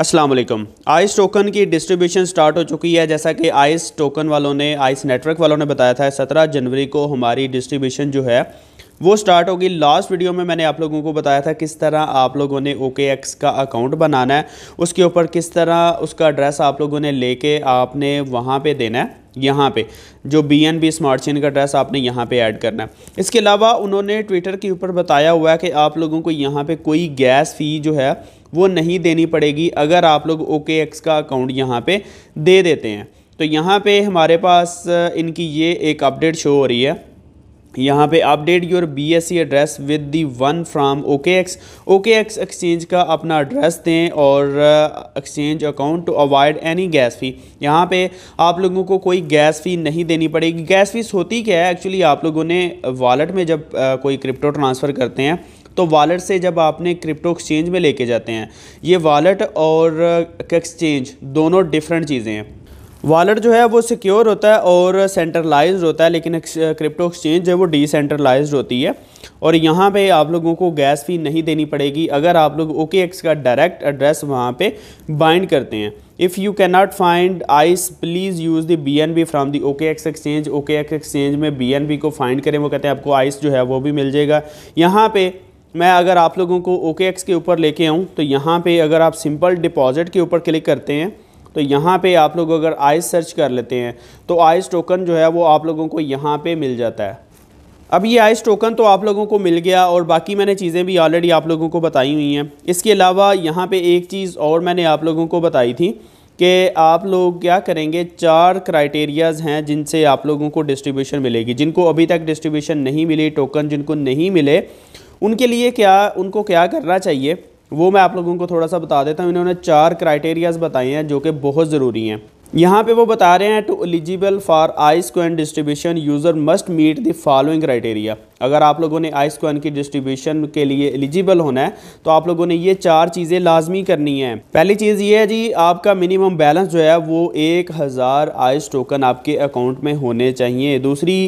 Aslam ice token की distribution start हो चुकी है जैसा कि आइस टोकन वालों ने आइस नेटवर्क वालों ने बताया था सत्रह जनवरी को हमारी डिस्ट्रीब्यूशन जो है वो स्टार्ट होगी लास्ट वीडियो में मैंने आप लोगों को बताया था किस तरह आप लोगों ने ओके एक्स का अकाउंट बनाना है उसके ऊपर किस तरह उसका एड्रेस आप लोगों ने लेके आपने वहाँ पे देना है यहाँ पे जो B N B smart chain का एड्रेस आपने यहाँ पे ऐड करना है इसके अलावा उन्होंने ट्विटर के ऊपर बताया हुआ है कि आप लोगों को यहाँ पे कोई गैस फ़ी जो है वो नहीं देनी पड़ेगी अगर आप लोग ओ के एक्स का अकाउंट यहाँ पे दे देते हैं तो यहाँ पे हमारे पास इनकी ये एक अपडेट शो हो रही है यहाँ पे update your BSC address with the one from K X K X exchange का अपना एड्रेस दें और exchange account to avoid any gas fee यहाँ पे आप लोगों को कोई गैस फ़ी नहीं देनी पड़ेगी गैस फीस होती क्या है एक्चुअली आप लोगों ने वॉलेट में जब आ, कोई क्रिप्टो ट्रांसफ़र करते हैं तो वॉलेट से जब आपने क्रिप्टो एक्सचेंज में लेके जाते हैं ये वॉलेट और एक्सचेंज दोनों डिफरेंट चीज़ें हैं वॉलेट जो है वो सिक्योर होता है और सेंट्रलाइज होता है लेकिन क्रिप्टो एक्सचेंज जो है वो डिसेंट्रलाइज होती है और यहाँ पे आप लोगों को गैस फी नहीं देनी पड़ेगी अगर आप लोग ओके एक्स का डायरेक्ट एड्रेस वहाँ पे बाइंड करते हैं if you can not find ice please use the B N B from the OK X exchange OK X exchange में बी एन बी को फाइंड करें वो कहते हैं आपको आइस जो है वो भी मिल जाएगा यहाँ पे मैं अगर आप लोगों को ओके एक्स के ऊपर लेके आऊँ तो यहाँ पे अगर आप सिंपल डिपॉजिट के ऊपर क्लिक करते हैं तो यहाँ पे आप लोग अगर आइस सर्च कर लेते हैं तो आइस टोकन जो है वो आप लोगों को यहाँ पे मिल जाता है अब ये आइस टोकन तो आप लोगों को मिल गया और बाकी मैंने चीज़ें भी ऑलरेडी आप लोगों को बताई हुई हैं इसके अलावा यहाँ पर एक चीज़ और मैंने आप लोगों को बताई थी कि आप लोग क्या करेंगे चार क्राइटेरियाज़ हैं जिनसे आप लोगों को डिस्ट्रीब्यूशन मिलेगी जिनको अभी तक डिस्ट्रीब्यूशन नहीं मिली टोकन जिनको नहीं मिले उनके लिए क्या उनको क्या करना चाहिए वो मैं आप लोगों को थोड़ा सा बता देता हूँ इन्होंने चार क्राइटेरियाज़ बताए हैं जो कि बहुत ज़रूरी हैं यहाँ पे वो बता रहे हैं to eligible for ice coin distribution user must meet the following criteria अगर आप लोगों ने आइस कोइन की डिस्ट्रीब्यूशन के लिए एलिजिबल होना है तो आप लोगों ने ये चार चीज़ें लाजमी करनी है पहली चीज़ ये है जी आपका मिनिमम बैलेंस जो है वो एक हज़ार आइस टोकन आपके अकाउंट में होने चाहिए दूसरी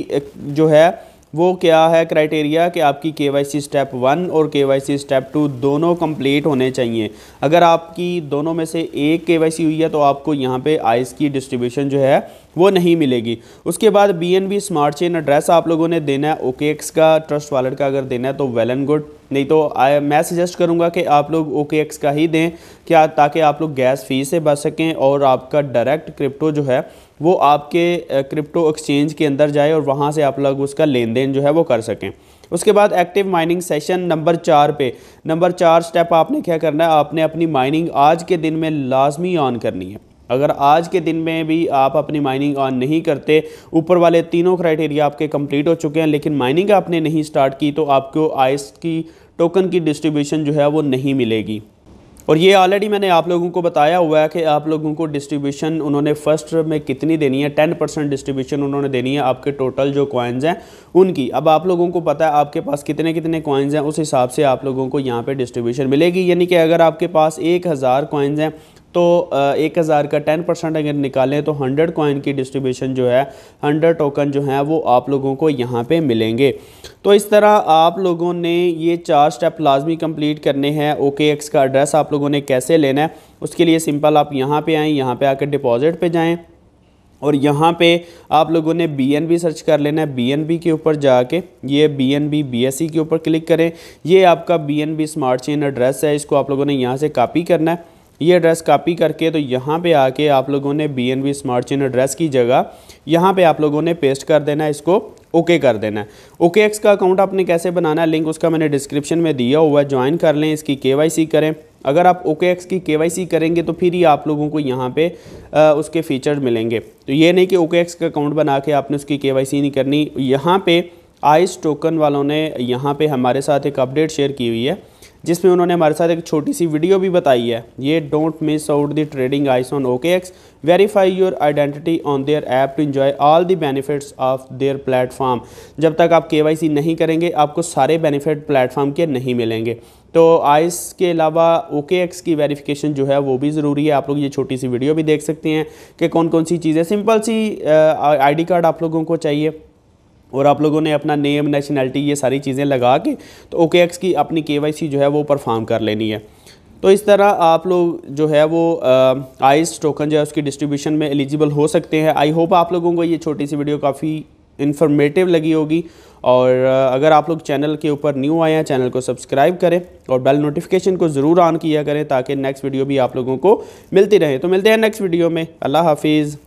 जो है वो क्या है क्राइटेरिया कि आपकी के वाई सी स्टेप वन और K Y C step two दोनों कंप्लीट होने चाहिए अगर आपकी दोनों में से एक के वाई सी हुई है तो आपको यहाँ पे आइस की डिस्ट्रीब्यूशन जो है वो नहीं मिलेगी उसके बाद B N B smart chain address आप लोगों ने देना है ओकेएक्स का ट्रस्ट वॉलेट का अगर देना है तो वेल एंड गुड नहीं तो आ, मैं सजेस्ट करूंगा कि आप लोग ओकेएक्स का ही दें क्या ताकि आप लोग गैस फी से बच सकें और आपका डायरेक्ट क्रिप्टो जो है वो आपके क्रिप्टो एक्सचेंज के अंदर जाए और वहाँ से आप लोग उसका लेन देन जो है वो कर सकें उसके बाद एक्टिव माइनिंग सेशन नंबर चार पे नंबर चार स्टेप आपने क्या करना है आपने अपनी माइनिंग आज के दिन में लाजमी ऑन करनी है अगर आज के दिन में भी आप अपनी माइनिंग ऑन नहीं करते ऊपर वाले तीनों क्राइटेरिया आपके कंप्लीट हो चुके हैं लेकिन माइनिंग आपने नहीं स्टार्ट की तो आपको आइस की टोकन की डिस्ट्रीब्यूशन जो है वो नहीं मिलेगी और ये ऑलरेडी मैंने आप लोगों को बताया हुआ है कि आप लोगों को डिस्ट्रीब्यूशन उन्होंने फर्स्ट में कितनी देनी है टेन परसेंट डिस्ट्रीब्यूशन उन्होंने देनी है आपके टोटल जो कॉइन्स हैं उनकी अब आप लोगों को पता है आपके पास कितने कितने कॉइन्स हैं उस हिसाब से आप लोगों को यहाँ पे डिस्ट्रीब्यूशन मिलेगी यानी कि अगर आपके पास एक हज़ार हैं तो एक हज़ार का टेन परसेंट अगर निकालें तो हंड्रेड कॉइन की डिस्ट्रीब्यूशन जो है हंड्रेड टोकन जो है वो आप लोगों को यहाँ पे मिलेंगे तो इस तरह आप लोगों ने ये चार स्टेप लाजमी कंप्लीट करने हैं ओके एक्स का एड्रेस आप लोगों ने कैसे लेना है उसके लिए सिंपल आप यहाँ पे आएँ यहाँ पे आकर डिपॉज़िट पर जाएँ और यहाँ पे आप लोगों ने बी एन बी सर्च कर लेना है बी एन बी के ऊपर जाके ये B N B B S C के ऊपर क्लिक करें ये आपका B N B smart chain address है इसको आप लोगों ने यहाँ से कापी करना है ये एड्रेस कॉपी करके तो यहाँ पे आके आप लोगों ने B N B smart chain address की जगह यहाँ पे आप लोगों ने पेस्ट कर देना है इसको ओके okay कर देना है ओके एक्स का अकाउंट आपने कैसे बनाना है लिंक उसका मैंने डिस्क्रिप्शन में दिया हुआ है ज्वाइन कर लें इसकी के करें अगर आप ओके एक्स की के करेंगे तो फिर ही आप लोगों को यहाँ पे आ, उसके फीचर मिलेंगे तो ये नहीं कि ओके एक्स का अकाउंट बना के आपने उसकी के नहीं करनी यहाँ पे आइस टोकन वालों ने यहाँ पे हमारे साथ एक अपडेट शेयर की हुई है जिसमें उन्होंने हमारे साथ एक छोटी सी वीडियो भी बताई है ये don't miss out the trading ice on OK X verify your identity on their app to enjoy all the benefits of their platform जब तक आप के नहीं करेंगे आपको सारे बेनिफिट प्लेटफॉर्म के नहीं मिलेंगे तो आइस के अलावा ओके एक्स की वेरिफिकेशन जो है वो भी ज़रूरी है आप लोग ये छोटी सी वीडियो भी देख सकते हैं कि कौन कौन सी चीज़ें सिंपल सी आईडी कार्ड आप लोगों को चाहिए और आप लोगों ने अपना नेम नेशनैलिटी ये सारी चीज़ें लगा के तो ओके एक्स की अपनी के जो है वो परफॉर्म कर लेनी है तो इस तरह आप लोग जो है वो आइस टोकन जो है उसकी डिस्ट्रीब्यूशन में एलिजिबल हो सकते हैं आई होप आप लोगों को ये छोटी सी वीडियो काफ़ी इन्फॉर्मेटिव लगी होगी और अगर आप लोग चैनल के ऊपर न्यू आए हैं चैनल को सब्सक्राइब करें और बेल नोटिफिकेशन को ज़रूर ऑन किया करें ताकि नेक्स्ट वीडियो भी आप लोगों को मिलती रहे तो मिलते हैं नेक्स्ट वीडियो में अल्लाह हाफिज़